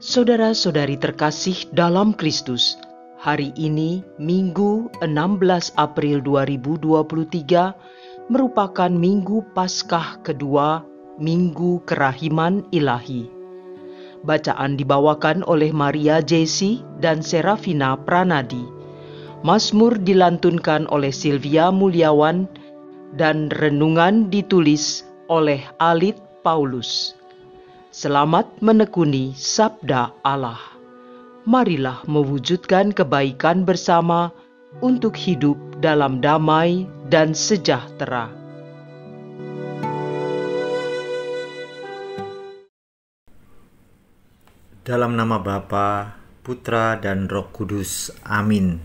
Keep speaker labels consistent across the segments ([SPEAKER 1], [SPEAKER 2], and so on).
[SPEAKER 1] Saudara-saudari terkasih dalam Kristus, hari ini Minggu 16 April 2023 merupakan Minggu Paskah kedua, Minggu Kerahiman Ilahi. Bacaan dibawakan oleh Maria Jesi dan Serafina Pranadi. Mazmur dilantunkan oleh Silvia Mulyawan dan renungan ditulis oleh Alit Paulus. Selamat menekuni sabda Allah. Marilah mewujudkan kebaikan bersama untuk hidup dalam damai dan sejahtera.
[SPEAKER 2] Dalam nama Bapa, Putra, dan Roh Kudus. Amin.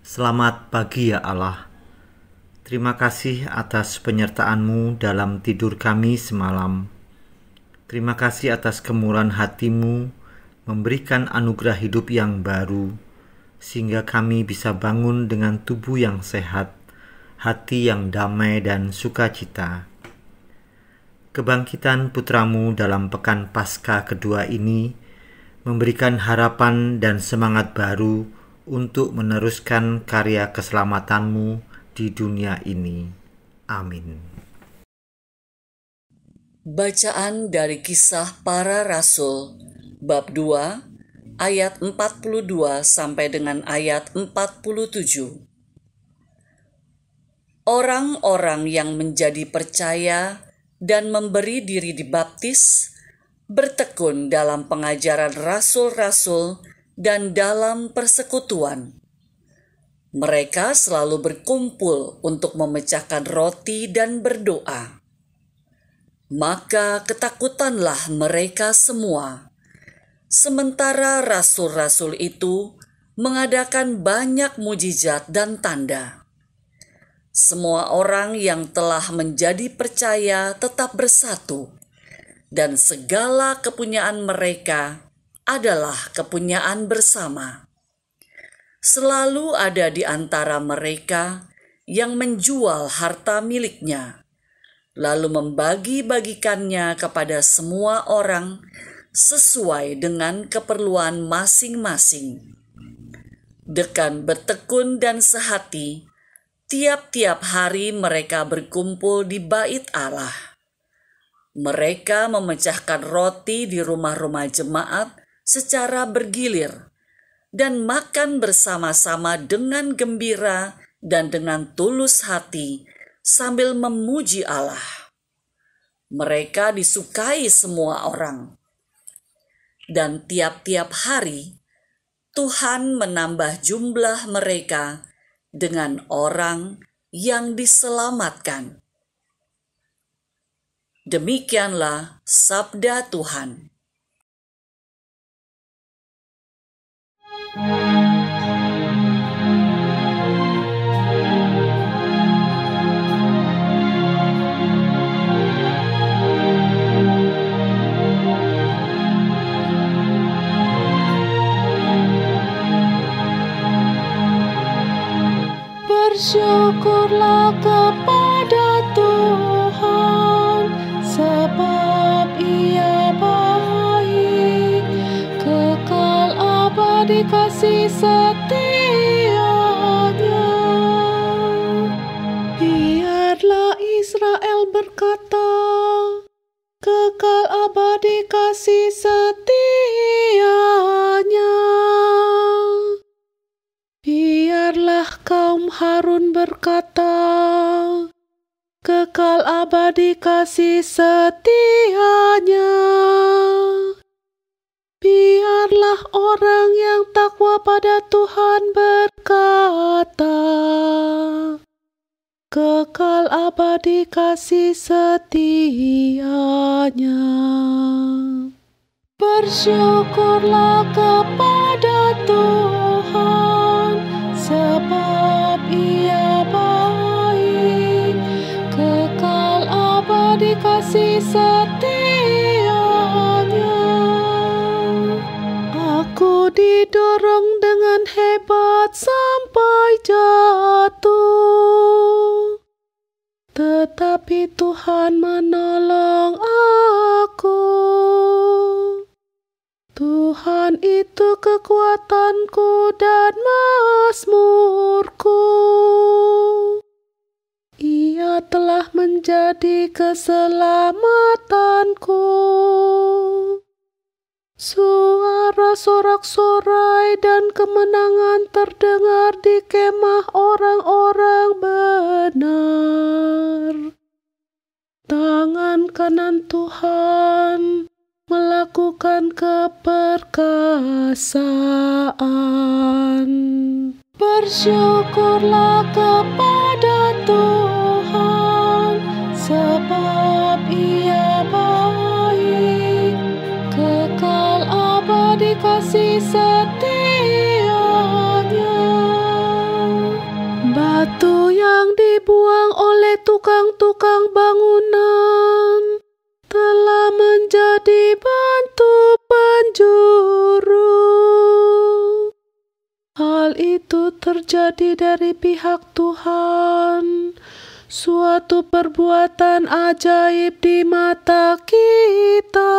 [SPEAKER 2] Selamat pagi ya Allah. Terima kasih atas penyertaanmu dalam tidur kami semalam. Terima kasih atas kemurahan hatimu memberikan anugerah hidup yang baru, sehingga kami bisa bangun dengan tubuh yang sehat, hati yang damai dan sukacita. Kebangkitan putramu dalam pekan pasca kedua ini memberikan harapan dan semangat baru untuk meneruskan karya keselamatanmu di dunia ini. Amin.
[SPEAKER 3] Bacaan dari Kisah Para Rasul bab 2 ayat 42 sampai dengan ayat 47. Orang-orang yang menjadi percaya dan memberi diri dibaptis bertekun dalam pengajaran rasul-rasul dan dalam persekutuan. Mereka selalu berkumpul untuk memecahkan roti dan berdoa maka ketakutanlah mereka semua. Sementara rasul-rasul itu mengadakan banyak mujizat dan tanda. Semua orang yang telah menjadi percaya tetap bersatu, dan segala kepunyaan mereka adalah kepunyaan bersama. Selalu ada di antara mereka yang menjual harta miliknya lalu membagi-bagikannya kepada semua orang sesuai dengan keperluan masing-masing. Dekan bertekun dan sehati, tiap-tiap hari mereka berkumpul di bait Allah. Mereka memecahkan roti di rumah-rumah jemaat secara bergilir dan makan bersama-sama dengan gembira dan dengan tulus hati sambil memuji Allah. Mereka disukai semua orang. Dan tiap-tiap hari Tuhan menambah jumlah mereka dengan orang yang diselamatkan. Demikianlah sabda Tuhan.
[SPEAKER 4] Bersyukurlah kepada Tuhan sebab Ia baik kekal abadi kasih setianya. Biarlah Israel berkata kekal abadi kasih setia. Harun berkata, Kekal abadi kasih setianya. Biarlah orang yang takwa pada Tuhan berkata, Kekal abadi kasih setianya. Bersyukurlah kepada Tuhan, sebab ia baik kekal abadi kasih setianya aku didorong dengan hebat sampai jatuh tetapi Tuhan menolong aku Tuhan itu kekuatanku dan mazmurku. Ia telah menjadi keselamatanku. Suara sorak-sorai dan kemenangan terdengar di kemah orang-orang benar. Tangan kanan Tuhan melakukan keperkasaan. Bersyukurlah kepada Tuhan, sebab Ia baik, kekal abadi kasih setianya. Batu yang dibuang oleh tukang-tukang bangunan telah menjadi bantu penjuru. Hal itu terjadi dari pihak Tuhan, suatu perbuatan ajaib di mata kita.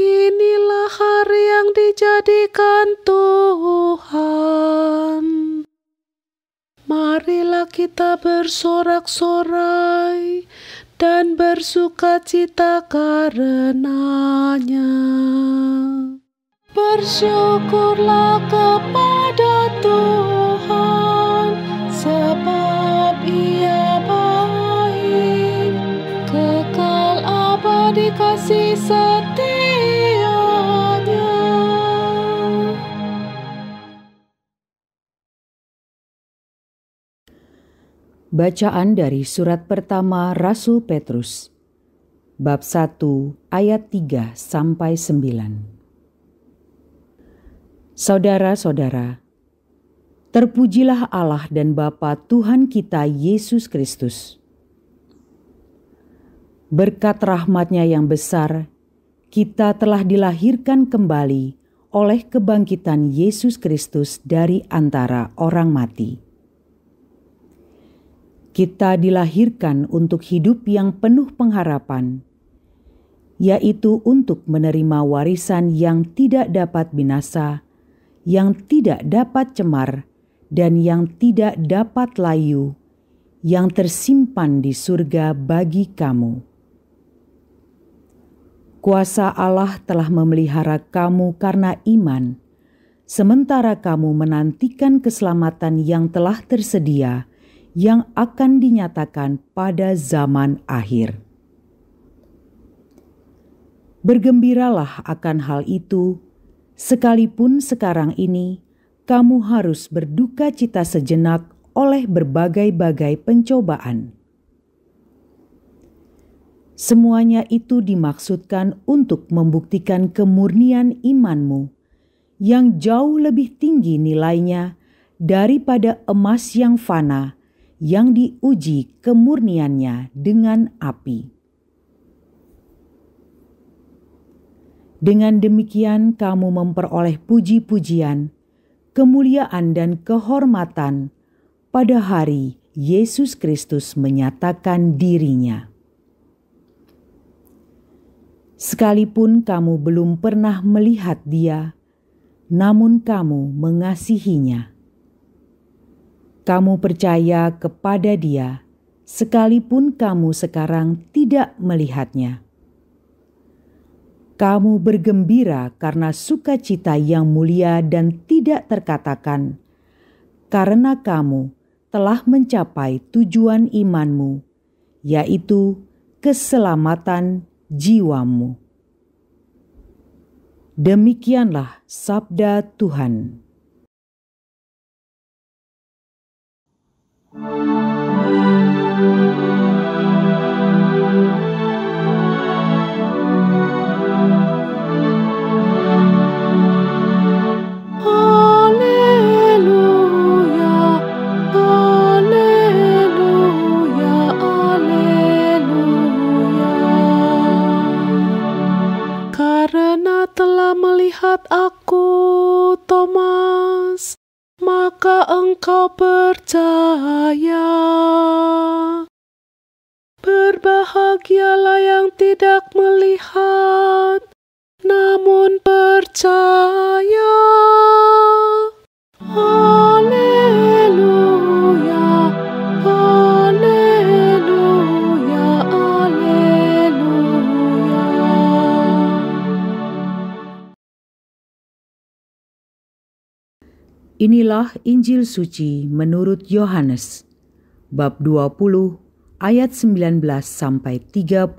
[SPEAKER 4] Inilah hari yang dijadikan Tuhan. Marilah kita bersorak-sorai dan bersuka cita karenanya. Bersyukurlah kepada Tuhan, sebab Ia baik, kekal abadi kasih sayang.
[SPEAKER 1] Bacaan dari surat pertama Rasul Petrus bab 1 ayat 3 sampai 9. Saudara-saudara, terpujilah Allah dan Bapa Tuhan kita Yesus Kristus. Berkat rahmatnya yang besar, kita telah dilahirkan kembali oleh kebangkitan Yesus Kristus dari antara orang mati kita dilahirkan untuk hidup yang penuh pengharapan, yaitu untuk menerima warisan yang tidak dapat binasa, yang tidak dapat cemar, dan yang tidak dapat layu, yang tersimpan di surga bagi kamu. Kuasa Allah telah memelihara kamu karena iman, sementara kamu menantikan keselamatan yang telah tersedia yang akan dinyatakan pada zaman akhir. Bergembiralah akan hal itu, sekalipun sekarang ini kamu harus berduka cita sejenak oleh berbagai-bagai pencobaan. Semuanya itu dimaksudkan untuk membuktikan kemurnian imanmu yang jauh lebih tinggi nilainya daripada emas yang fana yang diuji kemurniannya dengan api. Dengan demikian, kamu memperoleh puji-pujian, kemuliaan, dan kehormatan pada hari Yesus Kristus menyatakan dirinya. Sekalipun kamu belum pernah melihat Dia, namun kamu mengasihinya. Kamu percaya kepada Dia, sekalipun kamu sekarang tidak melihatnya. Kamu bergembira karena sukacita yang mulia dan tidak terkatakan, karena kamu telah mencapai tujuan imanmu, yaitu keselamatan jiwamu. Demikianlah sabda Tuhan. Música Inilah Injil suci menurut Yohanes bab 20 ayat 19 sampai 31.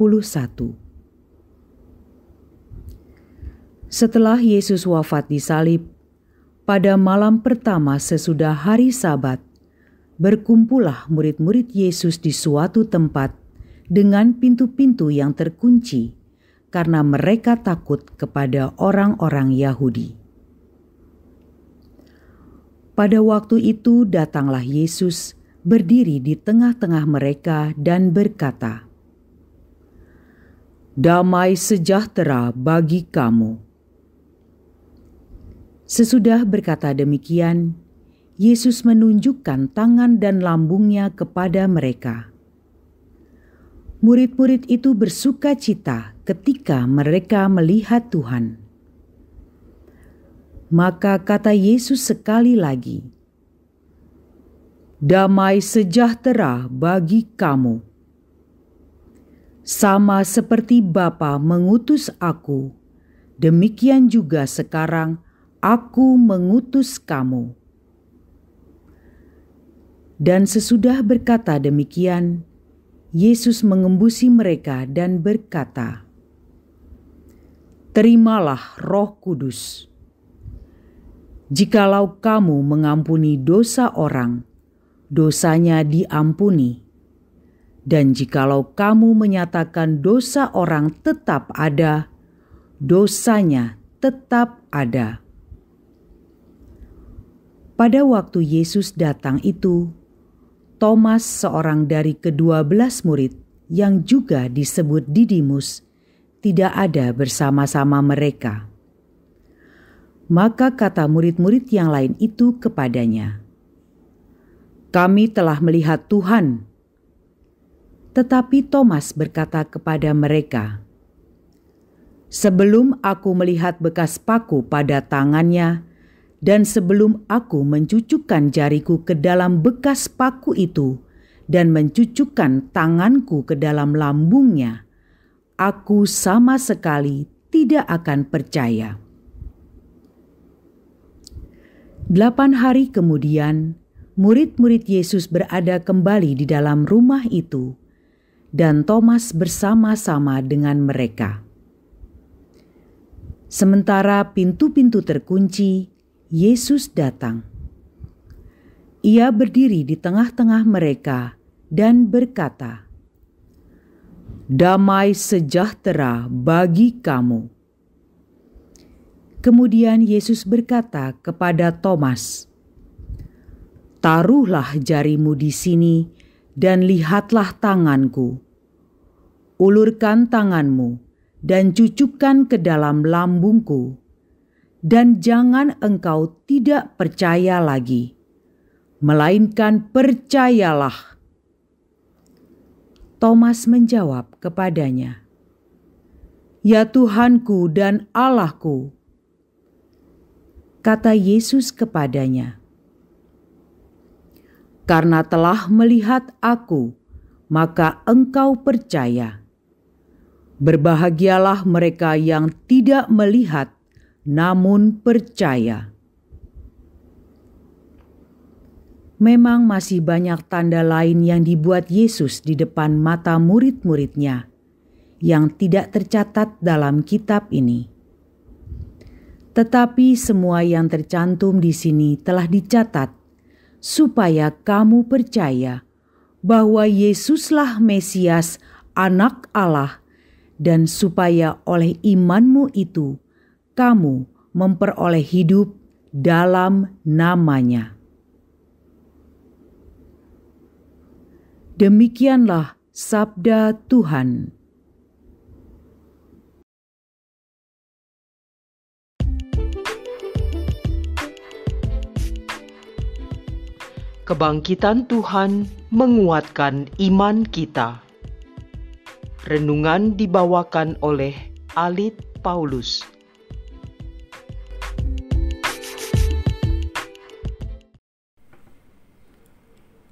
[SPEAKER 1] Setelah Yesus wafat di salib, pada malam pertama sesudah hari Sabat, berkumpullah murid-murid Yesus di suatu tempat dengan pintu-pintu yang terkunci karena mereka takut kepada orang-orang Yahudi. Pada waktu itu datanglah Yesus berdiri di tengah-tengah mereka dan berkata, "Damai sejahtera bagi kamu." Sesudah berkata demikian, Yesus menunjukkan tangan dan lambungnya kepada mereka. Murid-murid itu bersuka cita ketika mereka melihat Tuhan. Maka kata Yesus sekali lagi, "Damai sejahtera bagi kamu." Sama seperti Bapa mengutus aku, demikian juga sekarang aku mengutus kamu. Dan sesudah berkata demikian, Yesus mengembusi mereka dan berkata, "Terimalah Roh Kudus." Jikalau kamu mengampuni dosa orang, dosanya diampuni. Dan jikalau kamu menyatakan dosa orang tetap ada, dosanya tetap ada. Pada waktu Yesus datang itu, Thomas, seorang dari kedua belas murid yang juga disebut Didimus, tidak ada bersama-sama mereka. Maka kata murid-murid yang lain itu kepadanya, "Kami telah melihat Tuhan." Tetapi Thomas berkata kepada mereka, "Sebelum aku melihat bekas paku pada tangannya, dan sebelum aku mencucukkan jariku ke dalam bekas paku itu dan mencucukkan tanganku ke dalam lambungnya, aku sama sekali tidak akan percaya. Delapan hari kemudian, murid-murid Yesus berada kembali di dalam rumah itu, dan Thomas bersama-sama dengan mereka. Sementara pintu-pintu terkunci, Yesus datang. Ia berdiri di tengah-tengah mereka dan berkata, "Damai sejahtera bagi kamu." Kemudian Yesus berkata kepada Thomas, "Taruhlah jarimu di sini dan lihatlah tanganku. Ulurkan tanganmu dan cucukkan ke dalam lambungku, dan jangan engkau tidak percaya lagi, melainkan percayalah." Thomas menjawab kepadanya, "Ya Tuhanku dan Allahku." Kata Yesus kepadanya, "Karena telah melihat Aku, maka engkau percaya." Berbahagialah mereka yang tidak melihat, namun percaya. Memang masih banyak tanda lain yang dibuat Yesus di depan mata murid-muridnya yang tidak tercatat dalam kitab ini. Tetapi semua yang tercantum di sini telah dicatat, supaya kamu percaya bahwa Yesuslah Mesias, Anak Allah, dan supaya oleh imanmu itu kamu memperoleh hidup dalam namanya. Demikianlah sabda Tuhan. Kebangkitan Tuhan menguatkan iman kita. Renungan dibawakan oleh
[SPEAKER 2] Alit Paulus.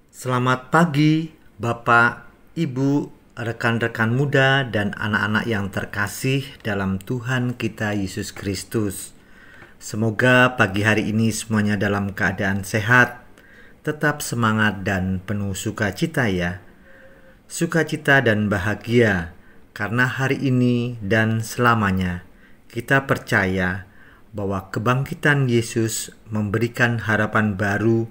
[SPEAKER 2] Selamat pagi, Bapak, Ibu, rekan-rekan muda, dan anak-anak yang terkasih dalam Tuhan kita Yesus Kristus. Semoga pagi hari ini semuanya dalam keadaan sehat, tetap semangat dan penuh sukacita ya. Sukacita dan bahagia karena hari ini dan selamanya kita percaya bahwa kebangkitan Yesus memberikan harapan baru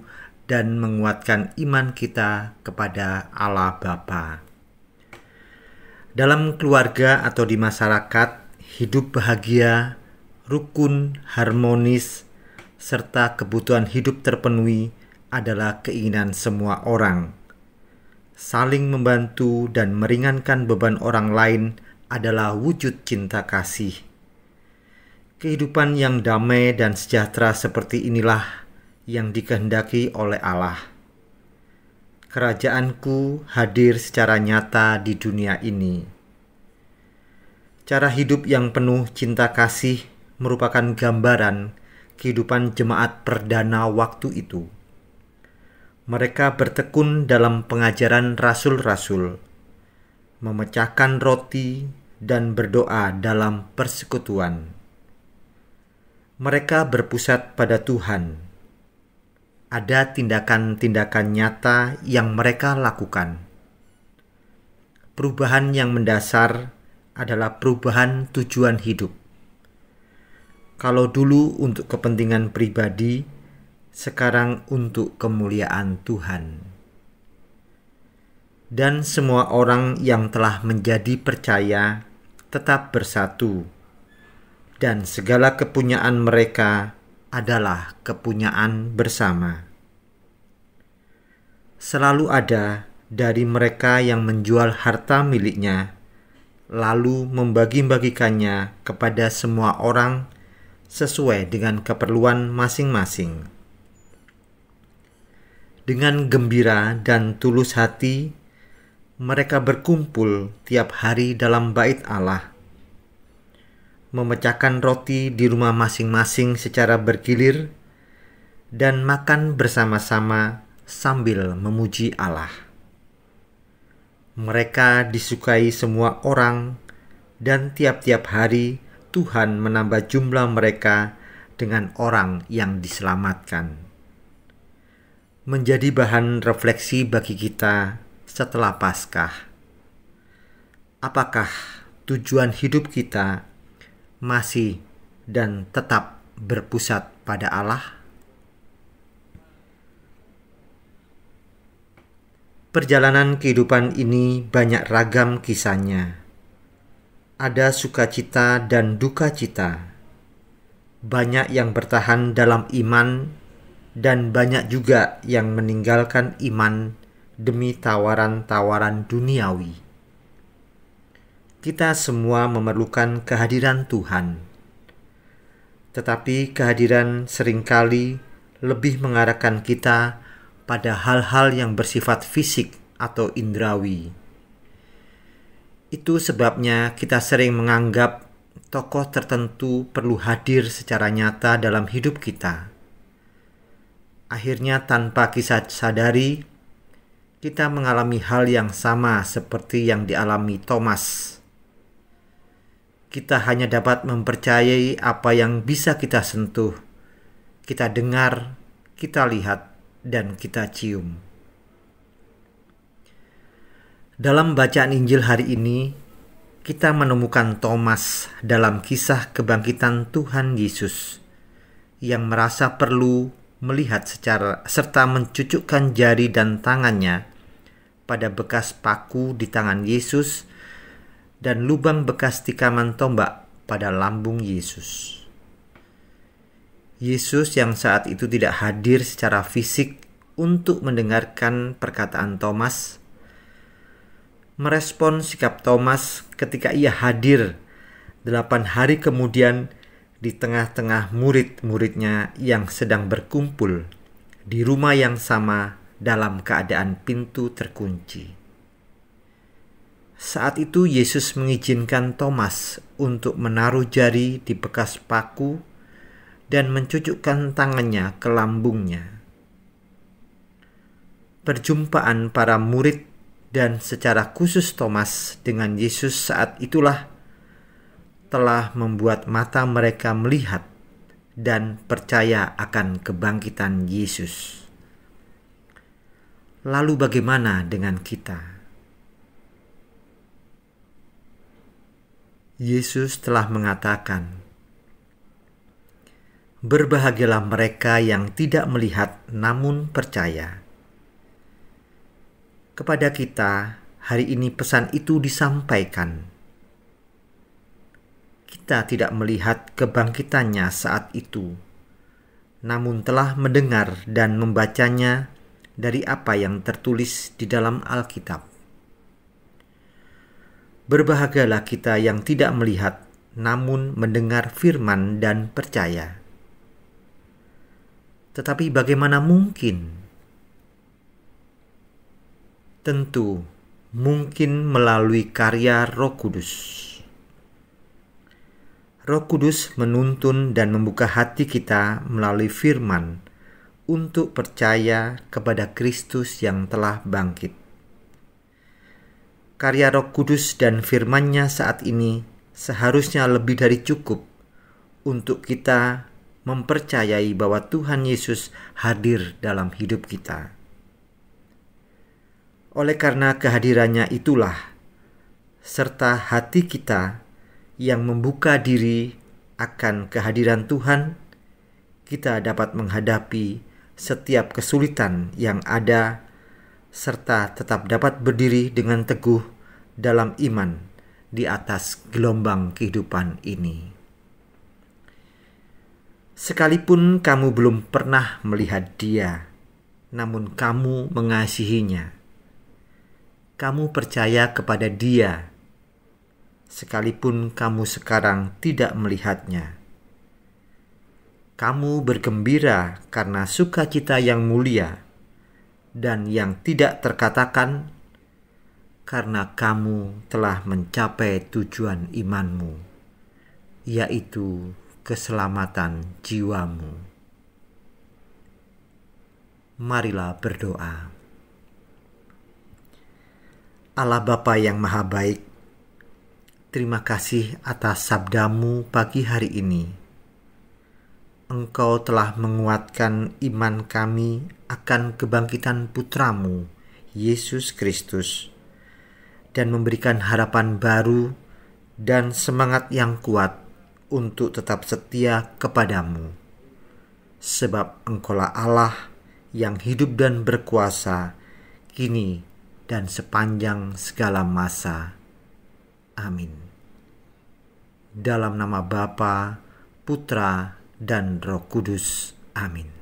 [SPEAKER 2] dan menguatkan iman kita kepada Allah Bapa. Dalam keluarga atau di masyarakat, hidup bahagia, rukun, harmonis, serta kebutuhan hidup terpenuhi adalah keinginan semua orang. Saling membantu dan meringankan beban orang lain adalah wujud cinta kasih. Kehidupan yang damai dan sejahtera seperti inilah yang dikehendaki oleh Allah. Kerajaanku hadir secara nyata di dunia ini. Cara hidup yang penuh cinta kasih merupakan gambaran kehidupan jemaat perdana waktu itu. Mereka bertekun dalam pengajaran rasul-rasul, memecahkan roti, dan berdoa dalam persekutuan. Mereka berpusat pada Tuhan. Ada tindakan-tindakan nyata yang mereka lakukan. Perubahan yang mendasar adalah perubahan tujuan hidup. Kalau dulu untuk kepentingan pribadi, sekarang untuk kemuliaan Tuhan. Dan semua orang yang telah menjadi percaya tetap bersatu, dan segala kepunyaan mereka adalah kepunyaan bersama. Selalu ada dari mereka yang menjual harta miliknya, lalu membagi-bagikannya kepada semua orang sesuai dengan keperluan masing-masing dengan gembira dan tulus hati, mereka berkumpul tiap hari dalam bait Allah, memecahkan roti di rumah masing-masing secara bergilir, dan makan bersama-sama sambil memuji Allah. Mereka disukai semua orang, dan tiap-tiap hari Tuhan menambah jumlah mereka dengan orang yang diselamatkan menjadi bahan refleksi bagi kita setelah Paskah. Apakah tujuan hidup kita masih dan tetap berpusat pada Allah? Perjalanan kehidupan ini banyak ragam kisahnya. Ada sukacita dan dukacita. Banyak yang bertahan dalam iman dan banyak juga yang meninggalkan iman demi tawaran-tawaran duniawi. Kita semua memerlukan kehadiran Tuhan, tetapi kehadiran seringkali lebih mengarahkan kita pada hal-hal yang bersifat fisik atau indrawi. Itu sebabnya kita sering menganggap tokoh tertentu perlu hadir secara nyata dalam hidup kita. Akhirnya tanpa kisah sadari, kita mengalami hal yang sama seperti yang dialami Thomas. Kita hanya dapat mempercayai apa yang bisa kita sentuh, kita dengar, kita lihat, dan kita cium. Dalam bacaan Injil hari ini, kita menemukan Thomas dalam kisah kebangkitan Tuhan Yesus yang merasa perlu melihat secara serta mencucukkan jari dan tangannya pada bekas paku di tangan Yesus dan lubang bekas tikaman tombak pada lambung Yesus. Yesus yang saat itu tidak hadir secara fisik untuk mendengarkan perkataan Thomas merespon sikap Thomas ketika ia hadir delapan hari kemudian di tengah-tengah murid-muridnya yang sedang berkumpul di rumah yang sama dalam keadaan pintu terkunci. Saat itu Yesus mengizinkan Thomas untuk menaruh jari di bekas paku dan mencucukkan tangannya ke lambungnya. Perjumpaan para murid dan secara khusus Thomas dengan Yesus saat itulah telah membuat mata mereka melihat dan percaya akan kebangkitan Yesus. Lalu, bagaimana dengan kita? Yesus telah mengatakan, "Berbahagialah mereka yang tidak melihat namun percaya." Kepada kita hari ini, pesan itu disampaikan kita tidak melihat kebangkitannya saat itu, namun telah mendengar dan membacanya dari apa yang tertulis di dalam Alkitab. Berbahagialah kita yang tidak melihat, namun mendengar firman dan percaya. Tetapi, bagaimana mungkin? Tentu, mungkin melalui karya Roh Kudus. Roh Kudus menuntun dan membuka hati kita melalui firman untuk percaya kepada Kristus yang telah bangkit. Karya Roh Kudus dan firman-Nya saat ini seharusnya lebih dari cukup untuk kita mempercayai bahwa Tuhan Yesus hadir dalam hidup kita. Oleh karena kehadirannya itulah serta hati kita yang membuka diri akan kehadiran Tuhan, kita dapat menghadapi setiap kesulitan yang ada, serta tetap dapat berdiri dengan teguh dalam iman di atas gelombang kehidupan ini. Sekalipun kamu belum pernah melihat Dia, namun kamu mengasihinya. Kamu percaya kepada Dia sekalipun kamu sekarang tidak melihatnya. Kamu bergembira karena sukacita yang mulia dan yang tidak terkatakan, karena kamu telah mencapai tujuan imanmu, yaitu keselamatan jiwamu. Marilah berdoa. Allah Bapa yang Maha Baik, Terima kasih atas sabdamu pagi hari ini. Engkau telah menguatkan iman kami akan kebangkitan putramu, Yesus Kristus, dan memberikan harapan baru dan semangat yang kuat untuk tetap setia kepadamu. Sebab engkaulah Allah yang hidup dan berkuasa, kini dan sepanjang segala masa. Amin. Dalam nama Bapa, Putra, dan Roh Kudus. Amin.